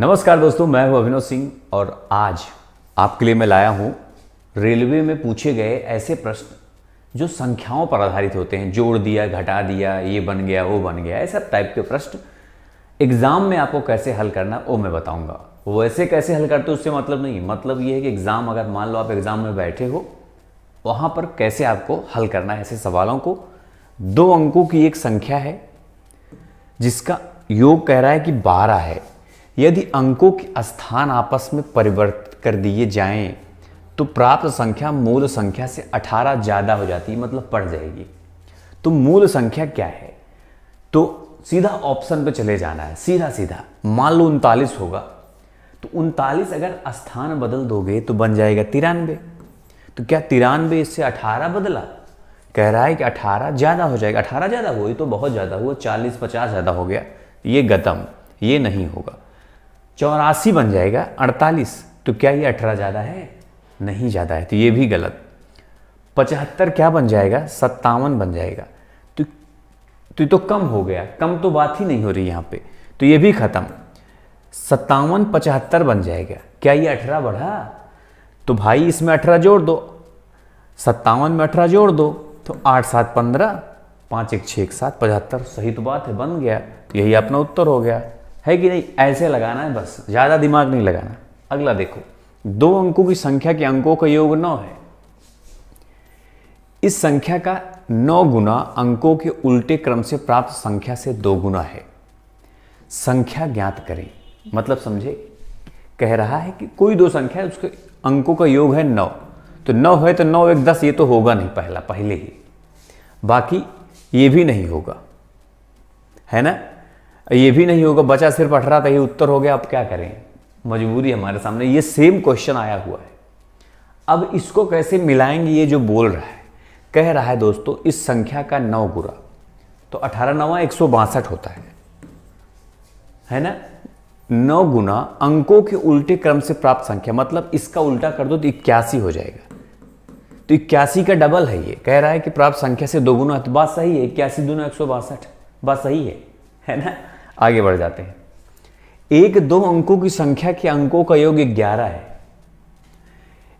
नमस्कार दोस्तों मैं हूं अभिनव सिंह और आज आपके लिए मैं लाया हूं रेलवे में पूछे गए ऐसे प्रश्न जो संख्याओं पर आधारित होते हैं जोड़ दिया घटा दिया ये बन गया वो बन गया ऐसा टाइप के प्रश्न एग्ज़ाम में आपको कैसे हल करना वो मैं बताऊंगा वैसे कैसे हल करते उससे मतलब नहीं मतलब ये है कि एग्ज़ाम अगर मान लो आप एग्ज़ाम में बैठे हो वहाँ पर कैसे आपको हल करना है ऐसे सवालों को दो अंकों की एक संख्या है जिसका योग कह रहा है कि बारह है यदि अंकों के स्थान आपस में परिवर्तित कर दिए जाएं तो प्राप्त संख्या मूल संख्या से 18 ज़्यादा हो जाती है मतलब पड़ जाएगी तो मूल संख्या क्या है तो सीधा ऑप्शन पे चले जाना है सीधा सीधा मान लो उनतालीस होगा तो उनतालीस अगर स्थान बदल दोगे तो बन जाएगा तिरानवे तो क्या तिरानवे इससे अठारह बदला कह रहा है कि अठारह ज़्यादा हो जाएगा अठारह ज़्यादा हुई तो बहुत ज़्यादा हुआ चालीस पचास ज़्यादा हो गया ये गतम ये नहीं होगा चौरासी बन जाएगा अड़तालीस तो क्या ये अठारह ज़्यादा है नहीं ज़्यादा है तो ये भी गलत पचहत्तर क्या बन जाएगा सत्तावन बन जाएगा तो तो तो कम हो गया कम तो बात ही नहीं हो रही यहाँ पे तो ये भी ख़त्म सत्तावन पचहत्तर बन जाएगा क्या ये अठारह बढ़ा तो भाई इसमें अठारह जोड़ दो सत्तावन में अठारह जोड़ दो तो आठ सात पंद्रह पाँच एक छः एक सात पचहत्तर सही तो बात है बन गया तो यही अपना उत्तर हो गया है कि नहीं ऐसे लगाना है बस ज़्यादा दिमाग नहीं लगाना अगला देखो दो अंकों की संख्या के अंकों का योग नौ है इस संख्या का नौ गुना अंकों के उल्टे क्रम से प्राप्त संख्या से दो गुना है संख्या ज्ञात करें मतलब समझे कह रहा है कि कोई दो संख्या है उसके अंकों का योग है नौ तो नौ है तो नौ एक दस ये तो होगा नहीं पहला पहले ही बाकी ये भी नहीं होगा है ना ये भी नहीं होगा बचा सिर्फ अठारह था तो ये उत्तर हो गया अब क्या करें मजबूरी हमारे सामने ये सेम क्वेश्चन आया हुआ है अब इसको कैसे मिलाएंगे ये जो बोल रहा है कह रहा है दोस्तों इस संख्या का नौ गुरा तो अठारह नवा एक होता है है ना नौ गुना अंकों के उल्टे क्रम से प्राप्त संख्या मतलब इसका उल्टा कर दो तो इक्यासी हो जाएगा तो इक्यासी का डबल है ये कह रहा है कि प्राप्त संख्या से दो गुना तो बात सही है इक्यासी दोनों एक सौ बासठ बात सही है है ना आगे बढ़ जाते हैं एक दो अंकों की संख्या के अंकों का योग ग्यारह है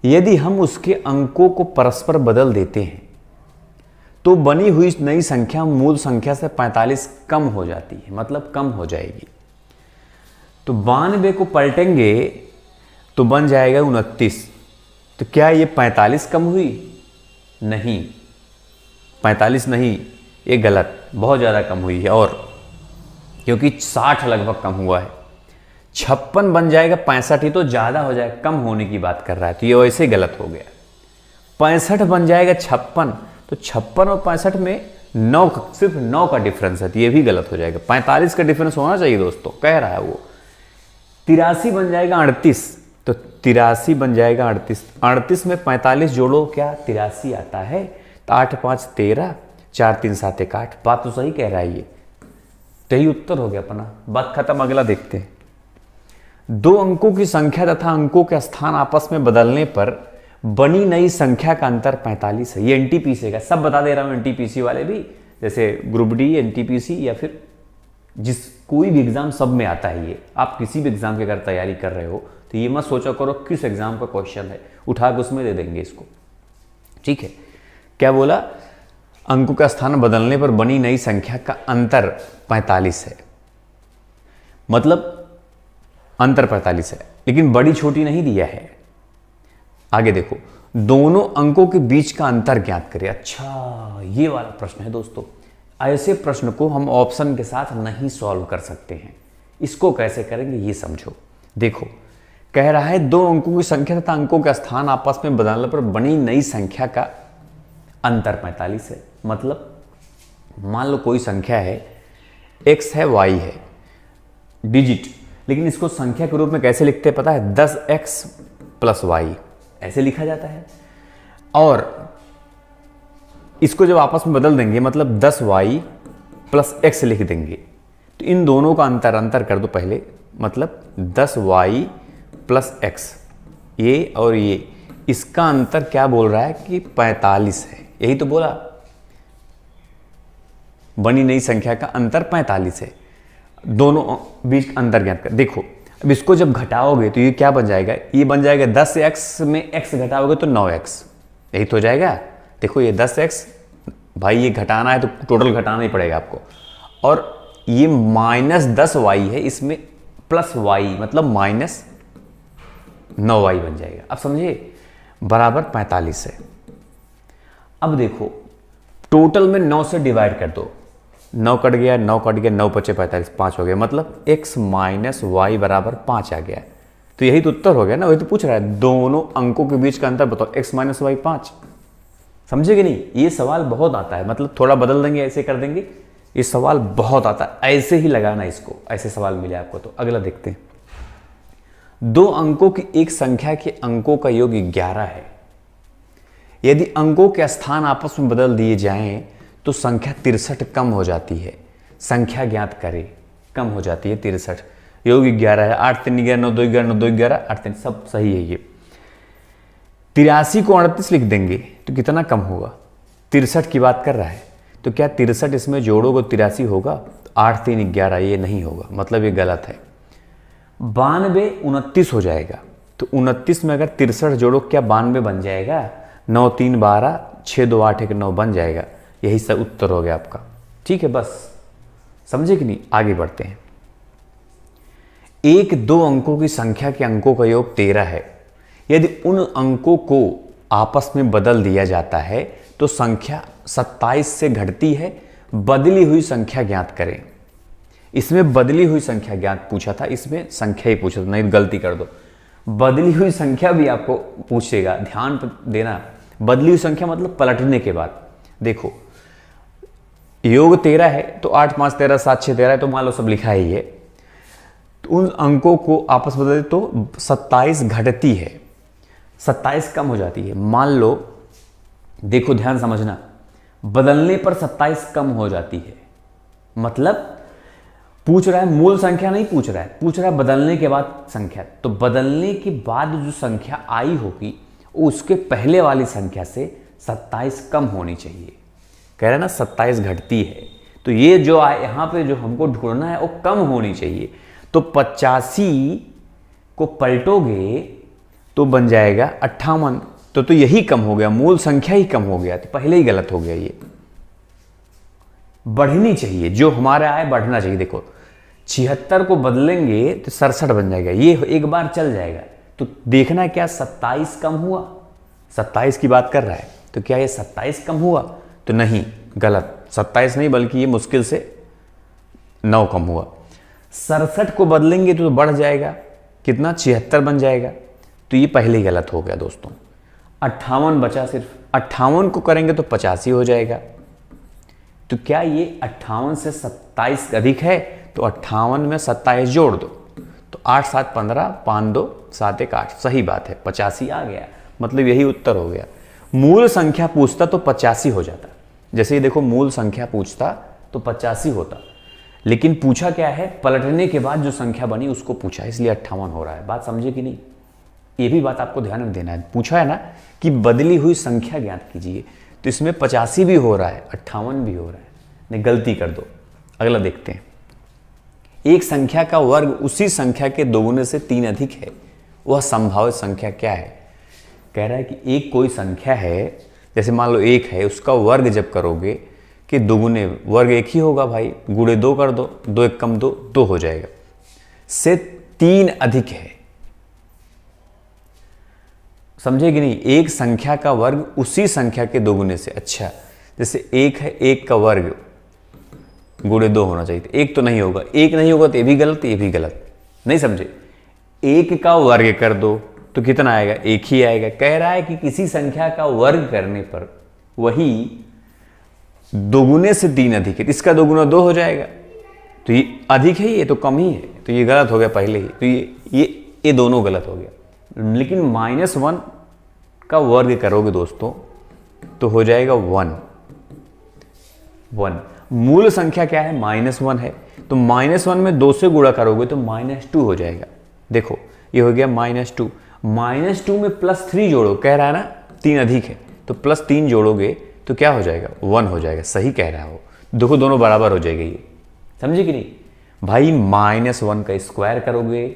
यदि हम उसके अंकों को परस्पर बदल देते हैं तो बनी हुई नई संख्या मूल संख्या से 45 कम हो जाती है मतलब कम हो जाएगी तो बानवे को पलटेंगे तो बन जाएगा उनतीस तो क्या ये 45 कम हुई नहीं 45 नहीं ये गलत बहुत ज़्यादा कम हुई है और क्योंकि साठ लगभग कम हुआ है छप्पन बन जाएगा पैंसठ ही तो ज़्यादा हो जाएगा कम होने की बात कर रहा है तो ये वैसे गलत हो गया पैंसठ बन जाएगा छप्पन तो छप्पन और पैंसठ में नौ सिर्फ नौ का डिफरेंस है तो ये भी गलत हो जाएगा पैंतालीस का डिफरेंस होना चाहिए दोस्तों कह रहा है वो तिरासी बन जाएगा अड़तीस तो तिरासी बन जाएगा अड़तीस अड़तीस में पैंतालीस जोड़ो क्या तिरासी आता है तो आठ पाँच तेरह चार तीन सात एक आठ बात तो सही कह रहा है ये तो यही उत्तर हो गया अपना बात खत्म अगला देखते दो अंकों की संख्या तथा अंकों के स्थान आपस में बदलने पर बनी नई संख्या का अंतर 45 है ये एनटीपीसी का सब बता दे रहा हूं एनटीपीसी वाले भी जैसे ग्रुप डी एनटीपीसी या फिर जिस कोई भी एग्ज़ाम सब में आता है ये आप किसी भी एग्ज़ाम की अगर तैयारी कर रहे हो तो ये मत सोचा करो किस एग्ज़ाम का क्वेश्चन है उठा के उसमें दे देंगे इसको ठीक है क्या बोला अंकों का स्थान बदलने पर बनी नई संख्या का अंतर 45 है मतलब अंतर 45 है लेकिन बड़ी छोटी नहीं दिया है आगे देखो दोनों अंकों के बीच का अंतर ज्ञात करें अच्छा ये वाला प्रश्न है दोस्तों ऐसे प्रश्न को हम ऑप्शन के साथ नहीं सॉल्व कर सकते हैं इसको कैसे करेंगे ये समझो देखो कह रहा है दो अंकों की संख्या तथा अंकों का स्थान आपस में बदलने पर बनी नई संख्या का अंतर पैंतालीस है मतलब मान लो कोई संख्या है एक्स है वाई है डिजिट लेकिन इसको संख्या के रूप में कैसे लिखते हैं पता है दस एक्स प्लस वाई ऐसे लिखा जाता है और इसको जब आपस में बदल देंगे मतलब दस वाई प्लस एक्स लिख देंगे तो इन दोनों का अंतर अंतर कर दो पहले मतलब दस वाई प्लस एक्स ये और ये इसका अंतर क्या बोल रहा है कि पैंतालीस है यही तो बोला बनी नई संख्या का अंतर पैंतालीस है दोनों बीच अंतर ज्ञात कर देखो अब इसको जब घटाओगे तो ये क्या बन जाएगा ये बन जाएगा दस एक्स में एक्स घटाओगे तो नौ एक्स यही तो हो जाएगा देखो ये दस एक्स भाई ये घटाना है तो टोटल घटाना ही पड़ेगा आपको और ये माइनस दस वाई है इसमें प्लस वाई मतलब माइनस नौ वाई बन जाएगा अब समझिए बराबर पैंतालीस है अब देखो टोटल में नौ से डिवाइड कर दो नौ कट गया नौ कट गया नौ पच्चे पैंतालीस पाँच हो गया मतलब एक्स माइनस वाई बराबर पाँच आ गया तो यही तो उत्तर हो गया ना वही तो पूछ रहा है दोनों अंकों के बीच का अंतर बताओ एक्स माइनस वाई पाँच समझे कि नहीं ये सवाल बहुत आता है मतलब थोड़ा बदल देंगे ऐसे कर देंगे ये सवाल बहुत आता है ऐसे ही लगाना इसको ऐसे सवाल मिले आपको तो अगला देखते हैं दो अंकों की एक संख्या के अंकों का योग ग्यारह है यदि अंकों के स्थान आपस में बदल दिए जाएं तो संख्या तिरसठ कम हो जाती है संख्या ज्ञात करें कम हो जाती है तिरसठ योग ग्यारह है आठ तीन ग्यारह नौ दो ग्यारह नौ दो ग्यारह आठ तीन सब सही है ये तिरासी को अड़तीस लिख देंगे तो कितना कम होगा तिरसठ की बात कर रहा है तो क्या तिरसठ इसमें जोड़ोगे तिरासी होगा आठ तीन ग्यारह ये नहीं होगा मतलब ये गलत है बानवे उनतीस हो जाएगा तो उनतीस में अगर तिरसठ जोड़ो क्या बानवे बन जाएगा नौ तीन बारह छः दो आठ एक नौ बन जाएगा यही सर उत्तर हो गया आपका ठीक है बस समझे कि नहीं आगे बढ़ते हैं एक दो अंकों की संख्या के अंकों का योग तेरह है यदि उन अंकों को आपस में बदल दिया जाता है तो संख्या सत्ताईस से घटती है बदली हुई संख्या ज्ञात करें इसमें बदली हुई संख्या ज्ञात पूछा था इसमें संख्या ही पूछा था नहीं तो गलती कर दो बदली हुई संख्या भी आपको पूछेगा ध्यान देना बदली हुई संख्या मतलब पलटने के बाद देखो योग तेरह है तो आठ पांच तेरह सात छह तेरह है तो मान लो सब लिखा ही है तो उन अंकों को आपस में बदल तो सत्ताईस घटती है सत्ताईस कम हो जाती है मान लो देखो ध्यान समझना बदलने पर सत्ताईस कम हो जाती है मतलब पूछ रहा है मूल संख्या नहीं पूछ रहा है पूछ रहा है बदलने के बाद संख्या तो बदलने के बाद जो संख्या आई होगी उसके पहले वाली संख्या से सत्ताईस कम होनी चाहिए कह रहे हैं ना सत्ताईस घटती है तो ये जो आए यहाँ पे जो हमको ढूंढना है वो कम होनी चाहिए तो पचासी को पलटोगे तो बन जाएगा अट्ठावन तो तो यही कम हो गया मूल संख्या ही कम हो गया तो पहले ही गलत हो गया ये बढ़नी चाहिए जो हमारा आए बढ़ना चाहिए देखो छिहत्तर को बदलेंगे तो सड़सठ बन जाएगा ये एक बार चल जाएगा तो देखना क्या सत्ताईस कम हुआ सत्ताईस की बात कर रहा है तो क्या ये सत्ताईस कम हुआ तो नहीं गलत सत्ताईस नहीं बल्कि ये मुश्किल से नौ कम हुआ सड़सठ को बदलेंगे तो बढ़ जाएगा कितना छिहत्तर बन जाएगा तो ये पहले गलत हो गया दोस्तों अट्ठावन बचा सिर्फ अट्ठावन को करेंगे तो पचासी हो जाएगा तो क्या ये अट्ठावन से सत्ताईस अधिक है तो अट्ठावन में सत्ताईस जोड़ दो तो आठ सात पंद्रह पाँच दो सात एक आठ सही बात है पचासी आ गया मतलब यही उत्तर हो गया मूल संख्या पूछता तो पचासी हो जाता जैसे ये देखो मूल संख्या पूछता तो पचासी होता लेकिन पूछा क्या है पलटने के बाद जो संख्या बनी उसको पूछा इसलिए अट्ठावन हो रहा है बात समझे कि नहीं ये भी बात आपको ध्यान में देना है पूछा है ना कि बदली हुई संख्या ज्ञात कीजिए तो इसमें पचासी भी हो रहा है अट्ठावन भी हो रहा है नहीं गलती कर दो अगला देखते हैं एक संख्या का वर्ग उसी संख्या के दोगुने से तीन अधिक है वह संभावित संख्या क्या है कह रहा है कि एक कोई संख्या है जैसे मान लो एक है उसका वर्ग जब करोगे कि दोगुने वर्ग एक ही होगा भाई गुड़े दो कर दो दो एक कम दो दो हो जाएगा से तीन अधिक है समझे कि नहीं एक संख्या का वर्ग उसी संख्या के दोगुने से अच्छा जैसे एक है एक का वर्ग गुड़े दो होना चाहिए तो एक तो नहीं होगा एक नहीं होगा तो ये भी गलत ये भी गलत नहीं समझे एक का वर्ग कर दो तो कितना आएगा एक ही आएगा कह रहा है कि किसी संख्या का वर्ग करने पर वही दोगुने से तीन अधिक है इसका दोगुना दो हो जाएगा तो ये अधिक है ये तो कम ही है तो ये गलत हो गया पहले ही तो ये ये ये दोनों गलत हो गया लेकिन माइनस वन का वर्ग करोगे दोस्तों तो हो जाएगा वन वन मूल संख्या क्या है माइनस वन है तो माइनस वन में दो से गुणा करोगे तो माइनस टू हो जाएगा देखो ये हो गया माइनस टू माइनस टू में प्लस थ्री जोड़ो कह रहा है ना तीन अधिक है तो प्लस तीन जोड़ोगे तो क्या हो जाएगा वन हो जाएगा सही कह रहा हो देखो दोनों बराबर हो जाएगा ये समझे कि नहीं भाई माइनस वन का स्क्वायर करोगे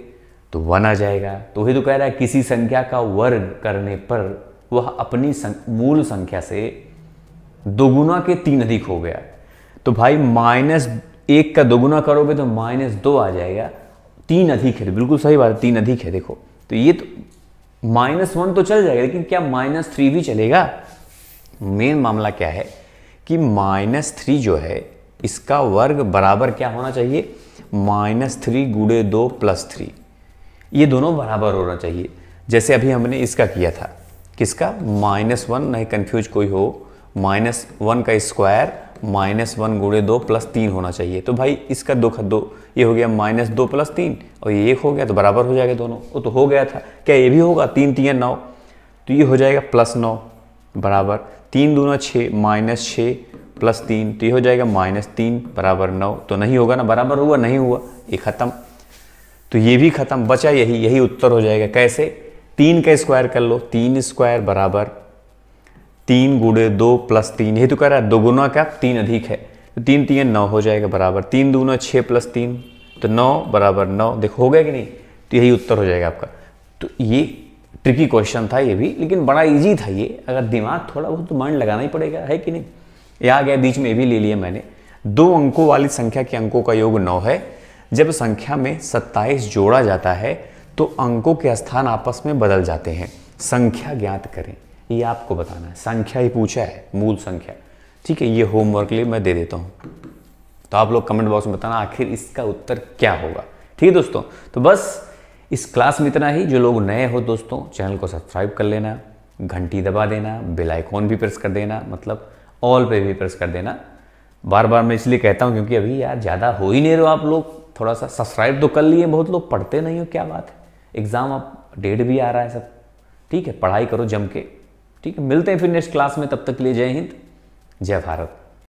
तो वन आ जाएगा तो वही तो कह रहा है किसी संख्या का वर्ग करने पर वह अपनी सं, मूल संख्या से दोगुना के तीन अधिक हो गया तो भाई माइनस एक का दोगुना करोगे तो माइनस दो आ जाएगा तीन अधिक है बिल्कुल सही बात है तीन अधिक है देखो तो ये तो माइनस वन तो चल जाएगा लेकिन क्या माइनस थ्री भी चलेगा मेन मामला क्या है कि माइनस थ्री जो है इसका वर्ग बराबर क्या होना चाहिए माइनस थ्री गुड़े दो प्लस थ्री ये दोनों बराबर होना चाहिए जैसे अभी हमने इसका किया था किसका माइनस वन नहीं कन्फ्यूज कोई हो माइनस वन का स्क्वायर माइनस वन गुड़े दो प्लस तीन होना चाहिए तो भाई इसका दो दो ये हो गया माइनस दो प्लस तीन और ये एक हो गया तो बराबर हो जाएगा दोनों वो तो हो गया था क्या ये भी होगा तीन तीन नौ तो ये हो जाएगा प्लस नौ बराबर तीन दोनों छः माइनस छः प्लस तीन तो ये हो जाएगा माइनस तीन बराबर नौ तो नहीं होगा ना बराबर हुआ नहीं हुआ ये ख़त्म तो ये भी ख़त्म बचा यही यही उत्तर हो जाएगा कैसे तीन का स्क्वायर कर लो तीन स्क्वायर बराबर तीन गुड़े दो प्लस तीन यही तो कह रहा है दो गुना क्या तीन अधिक है तो तीन तीन नौ हो जाएगा बराबर तीन दूना छः प्लस तीन तो नौ बराबर नौ देखो हो गया कि नहीं तो यही उत्तर हो जाएगा आपका तो ये ट्रिकी क्वेश्चन था ये भी लेकिन बड़ा ईजी था ये अगर दिमाग थोड़ा बहुत तो माइंड लगाना ही पड़ेगा है कि नहीं ये आ गया बीच में भी ले लिया मैंने दो अंकों वाली संख्या के अंकों का योग नौ है जब संख्या में सत्ताईस जोड़ा जाता है तो अंकों के स्थान आपस में बदल जाते हैं संख्या ज्ञात करें ये आपको बताना है संख्या ही पूछा है मूल संख्या ठीक है ये होमवर्क लिए मैं दे देता हूँ तो आप लोग कमेंट बॉक्स में बताना आखिर इसका उत्तर क्या होगा ठीक है दोस्तों तो बस इस क्लास में इतना ही जो लोग नए हो दोस्तों चैनल को सब्सक्राइब कर लेना घंटी दबा देना बेल आइकॉन भी प्रेस कर देना मतलब ऑल पे भी प्रेस कर देना बार बार मैं इसलिए कहता हूँ क्योंकि अभी यार ज़्यादा हो ही नहीं रहे हो आप लोग थोड़ा सा सब्सक्राइब तो कर लिए बहुत लोग पढ़ते नहीं हो क्या बात है एग्ज़ाम आप डेट भी आ रहा है सब ठीक है पढ़ाई करो जम के ठीक है मिलते हैं फिर नेक्स्ट क्लास में तब तक के लिए जय हिंद जय भारत